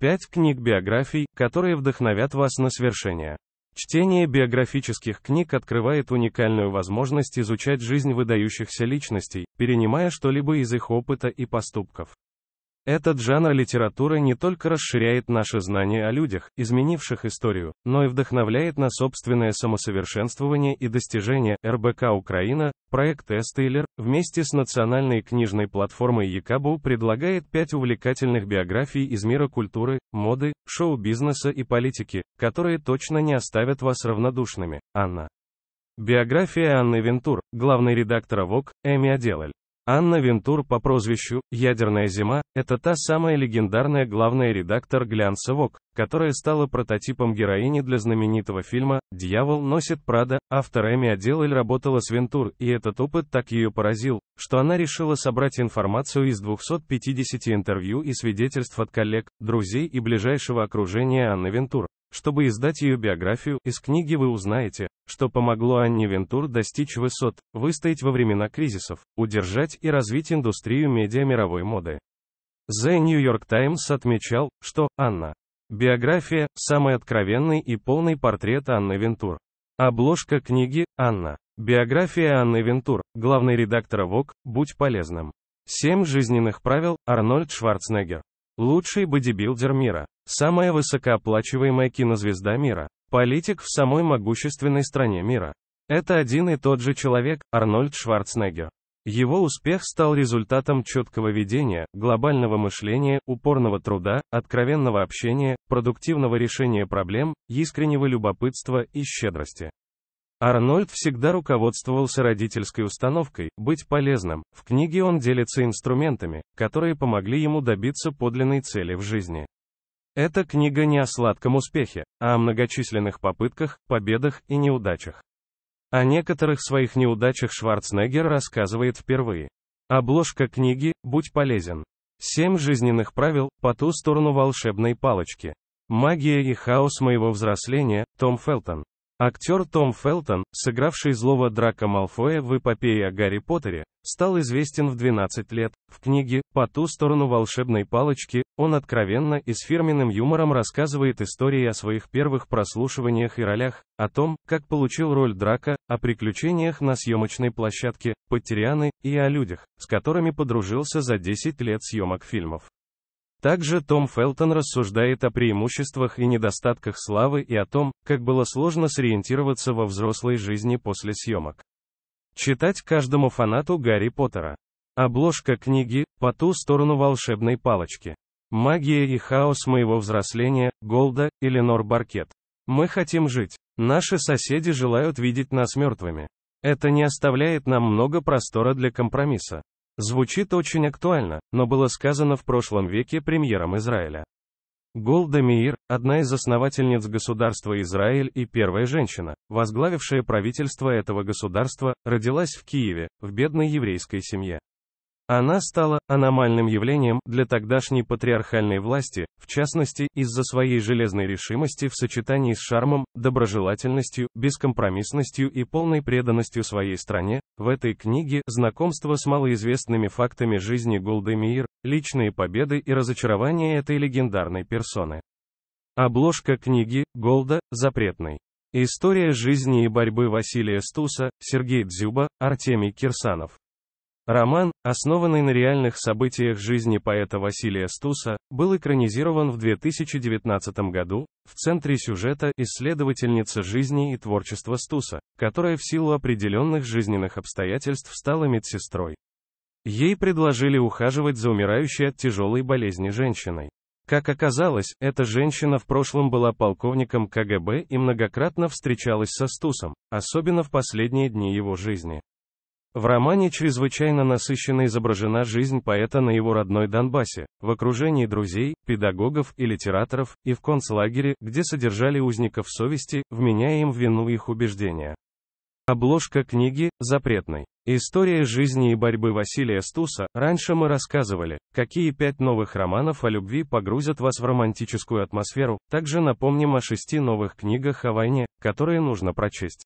5 книг биографий, которые вдохновят вас на свершение. Чтение биографических книг открывает уникальную возможность изучать жизнь выдающихся личностей, перенимая что-либо из их опыта и поступков. Этот жанр литературы не только расширяет наши знания о людях, изменивших историю, но и вдохновляет на собственное самосовершенствование и достижение. РБК Украина, проект Эстейлер, вместе с национальной книжной платформой Якабу предлагает пять увлекательных биографий из мира культуры, моды, шоу-бизнеса и политики, которые точно не оставят вас равнодушными. Анна. Биография Анны Вентур, главный редактора ВОК, Эми Аделаль. Анна Вентур по прозвищу «Ядерная зима» — это та самая легендарная главная редактор «Глянца Вок», которая стала прототипом героини для знаменитого фильма «Дьявол носит Прада», автор Эми Аделель работала с Вентур, и этот опыт так ее поразил, что она решила собрать информацию из 250 интервью и свидетельств от коллег, друзей и ближайшего окружения Анны Вентур. Чтобы издать ее биографию, из книги вы узнаете, что помогло Анне Вентур достичь высот, выстоять во времена кризисов, удержать и развить индустрию медиа мировой моды. The New York Times отмечал, что Анна. Биография – самый откровенный и полный портрет Анны Вентур. Обложка книги «Анна. Биография Анны Вентур», главный редактор ВОК, «Будь полезным». Семь жизненных правил, Арнольд Шварценеггер. Лучший бодибилдер мира. Самая высокооплачиваемая кинозвезда мира. Политик в самой могущественной стране мира. Это один и тот же человек, Арнольд Шварценеггер. Его успех стал результатом четкого ведения, глобального мышления, упорного труда, откровенного общения, продуктивного решения проблем, искреннего любопытства и щедрости. Арнольд всегда руководствовался родительской установкой «быть полезным». В книге он делится инструментами, которые помогли ему добиться подлинной цели в жизни. Эта книга не о сладком успехе, а о многочисленных попытках, победах и неудачах. О некоторых своих неудачах Шварценеггер рассказывает впервые. Обложка книги «Будь полезен». Семь жизненных правил по ту сторону волшебной палочки. Магия и хаос моего взросления, Том Фелтон. Актер Том Фелтон, сыгравший злого Драка Малфоя в эпопее о Гарри Поттере, стал известен в 12 лет. В книге «По ту сторону волшебной палочки» он откровенно и с фирменным юмором рассказывает истории о своих первых прослушиваниях и ролях, о том, как получил роль Драка, о приключениях на съемочной площадке, Поттерианы и о людях, с которыми подружился за 10 лет съемок фильмов. Также Том Фелтон рассуждает о преимуществах и недостатках славы и о том, как было сложно сориентироваться во взрослой жизни после съемок. Читать каждому фанату Гарри Поттера. Обложка книги «По ту сторону волшебной палочки». Магия и хаос моего взросления, Голда, Эленор Баркет. Мы хотим жить. Наши соседи желают видеть нас мертвыми. Это не оставляет нам много простора для компромисса. Звучит очень актуально, но было сказано в прошлом веке премьером Израиля. Голда Меир, одна из основательниц государства Израиль и первая женщина, возглавившая правительство этого государства, родилась в Киеве, в бедной еврейской семье. Она стала аномальным явлением для тогдашней патриархальной власти, в частности, из-за своей железной решимости в сочетании с шармом, доброжелательностью, бескомпромиссностью и полной преданностью своей стране. В этой книге знакомство с малоизвестными фактами жизни Голды Меир, личные победы и разочарования этой легендарной персоны. Обложка книги Голда Запретный. История жизни и борьбы Василия Стуса, Сергей Дзюба, Артемий Кирсанов. Роман, основанный на реальных событиях жизни поэта Василия Стуса, был экранизирован в 2019 году. В центре сюжета исследовательница жизни и творчества Стуса, которая в силу определенных жизненных обстоятельств стала медсестрой. Ей предложили ухаживать за умирающей от тяжелой болезни женщиной. Как оказалось, эта женщина в прошлом была полковником КГБ и многократно встречалась со Стусом, особенно в последние дни его жизни. В романе чрезвычайно насыщенно изображена жизнь поэта на его родной Донбассе, в окружении друзей, педагогов и литераторов, и в концлагере, где содержали узников совести, вменяя им вину их убеждения. Обложка книги запретной. История жизни и борьбы Василия Стуса. Раньше мы рассказывали, какие пять новых романов о любви погрузят вас в романтическую атмосферу. Также напомним о шести новых книгах о войне, которые нужно прочесть.